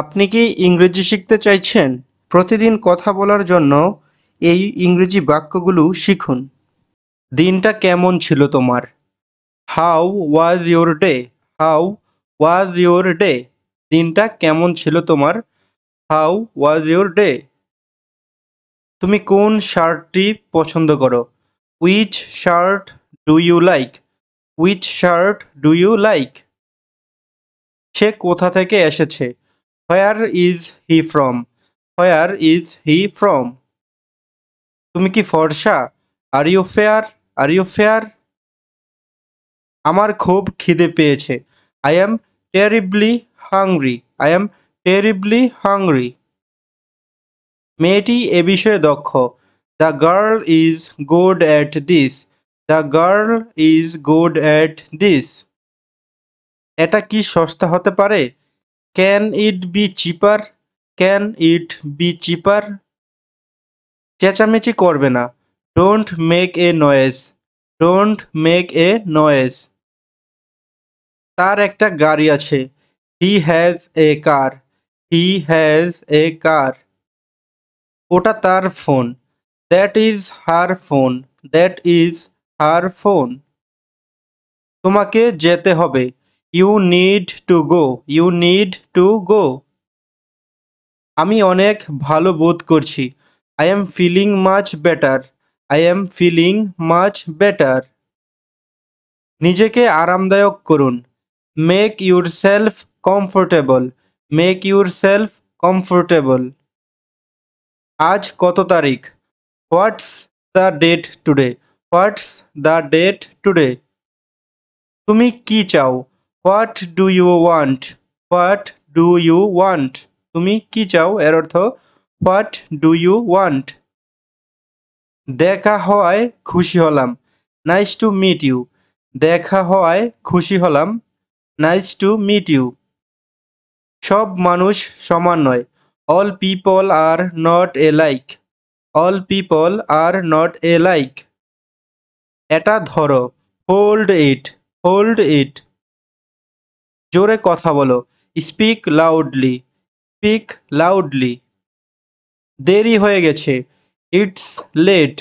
আপনি কি ইংরেজি শিখতে চাইছেন প্রতিদিন কথা বলার জন্য এই ইংরেজি বাক্যগুলো শিখুন দিনটা কেমন ছিল তোমার how was your day how was your day দিনটা কেমন ছিল তোমার হাউ ওয়াজ ইউর ডে তুমি কোন শার্টটি পছন্দ করো which shirt do you like which shirt do you like সে কোথা থেকে এসেছে where is he from where is he from তুমি কি ফর্সা are you fair are you fair আমার খুব খিদে পেয়েছে I am terribly hungry I am terribly hungry মেয়েটি এ বিষয়ে দক্ষ the girl is good at this the girl is good at this এটা কি সস্তা হতে পারে can it be cheaper can it be cheaper চেঁচামেচি করবে না don't make a noise don't make a noise তার একটা গাড়ি আছে he has a car he has a car ওটা তার phone that is her phone that is her phone তোমাকে যেতে হবে you need to go you need to go আমি অনেক ভালো বোধ করছি I am feeling much better I am feeling much better নিজেকে আরামদায়ক করুন make yourself comfortable make yourself comfortable আজ কত তারিখ what's the date today what's the date today তুমি কি চাও what do you want what do you want তুমি কি চাও এর অর্থ হোয়াট ডু ইউ ওয়ান্ট দেখা হওয়ায় খুশি হলাম নাইস টু মিট ইউ দেখা হওয়ায় খুশি হলাম নাইস টু মিট ইউ সব মানুষ সমান নয় all people are not alike all people are not alike এটা ধরো হোল্ড ইট হোল্ড ইট জোরে কথা বলো স্পিক লাউডলি স্পিক লাউডলি দেরি হয়ে গেছে ইটস লেট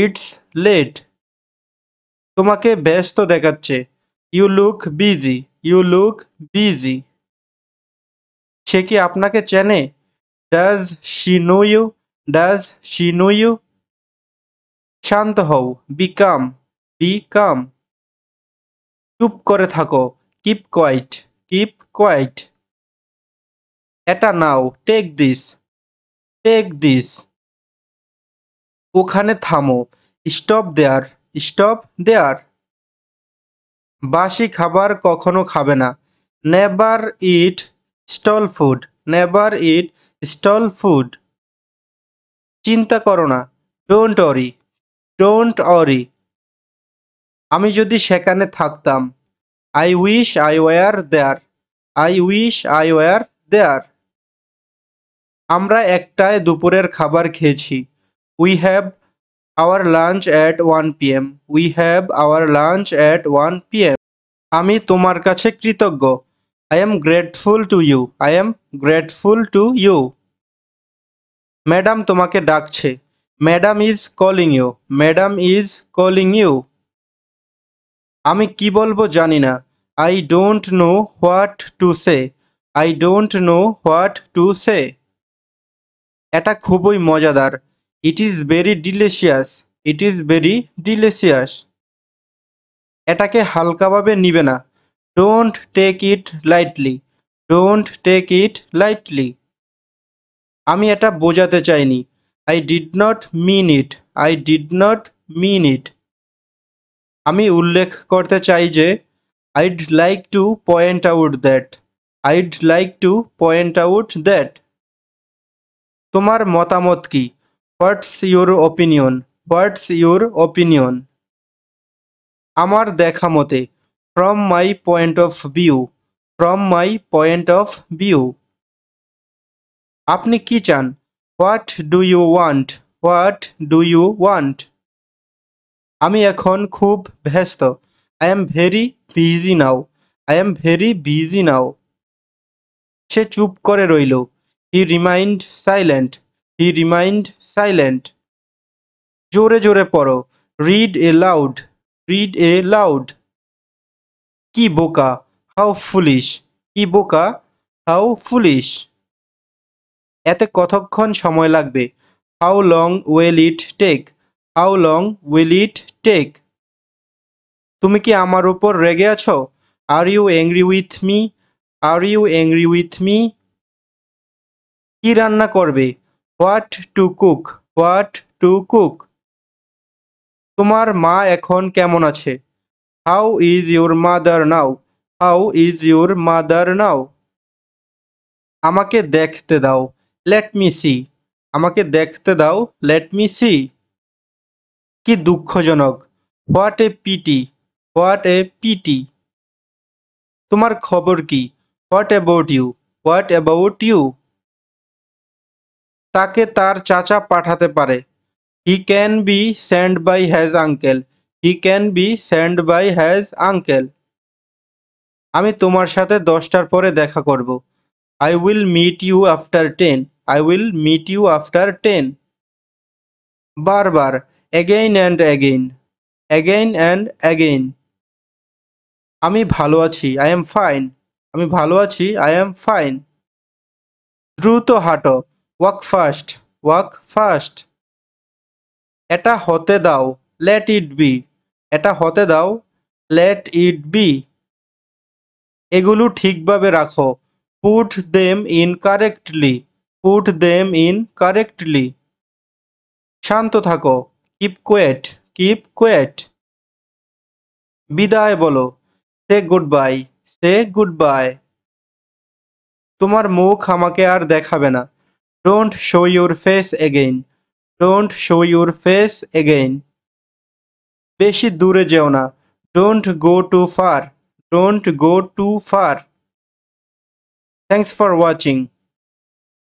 ইটস লেট তোমাকে ব্যস্ত দেখাচ্ছে you look busy you look busy সে কি আপনাকে চেনে does she know you does she know you শান্ত হও বিকাম বিকাম চুপ করে থাকো কিপ কোয়াইট কিপ কোয়াইট এটা নাও টেক দিস টেক দিস ওখানে থামো স্টপ দেয়ার স্টপ দেয়ার বাসি খাবার কখনো খাবে না never eat stale food never eat stale food চিন্তা করো না ডোন্ট অরি ডোন্ট অরি আমি যদি সেখানে থাকতাম I wish I were there I wish I were there আমরা একটায় দুপুরের খাবার খেয়েছি we have our lunch at one P M we have our lunch at one P M আমি তোমার কাছে কৃতজ্ঞ I am grateful to you I am grateful to you madam তোমাকে ডাকছে madam is calling you madam is calling you আমি কি বলবো জানি না I don't know what to say I don't know what to say এটা খুবই মজাদার it is very delicious it is very delicious এটাকে হালকাভাবে নিবে না don't take it lightly don't take it lightly আমি এটা বোঝাতে চাইনি I did not mean it I did not mean it আমি উল্লেখ করতে চাই যে I'd like to point out that I'd like to point out that তোমার মতামত কি what's your opinion what's your opinion আমার দেখা মতে from my point of view from my point of view আপনি কি চান what do you want what do you want আমি এখন খুব ব্যস্ত I am very busy now I am very busy now সে চুপ করে রইল he remained silent he remained silent জোরে জোরে পড়ো read aloud read aloud কি বোকা হাউ ফুলিশ কি বোকা হাউ ফুলিশ এতে কতক্ষণ সময় লাগবে how long will it take how long will it take তুমি কি আমার উপর রেগে আছো are you angry with me are you angry with me কি রান্না করবে what to cook what to cook তোমার মা এখন কেমন আছে how is your mother now how is your mother now আমাকে দেখতে দাও লেট মি সি আমাকে দেখতে দাও লেট মি সি কি দুঃখজনক what a pity what a pity তোমার খবর কি what about you what about you তাকে তার চাচা পাঠাতে পারে he can be send by has uncle he can be send by has uncle আমি তোমার সাথে দশটার পরে দেখা করব I will meet you after ten I will meet you after ten বারবার again and again again and again আমি ভালো আছি আই এম ফাইন আমি ভালো আছি আই এম ফাইন দ্রুত হাঁটো ওয়াক ফাস্ট ওয়াক ফাস্ট এটা হতে দাও লেট ইট বি এটা হতে দাও লেট ইট বি এগুলো ঠিকভাবে রাখো put them in correctly put them in correctly শান্ত থাকো কিপ কোয়েট কিপ কোয়েট বিদায় বলো say goodbye say goodbye তোমার মুখ আমাকে আর দেখাবে না don't show your face again don't show your face again বেশি দূরে যেও না don't go too far don't go too far thanks for watching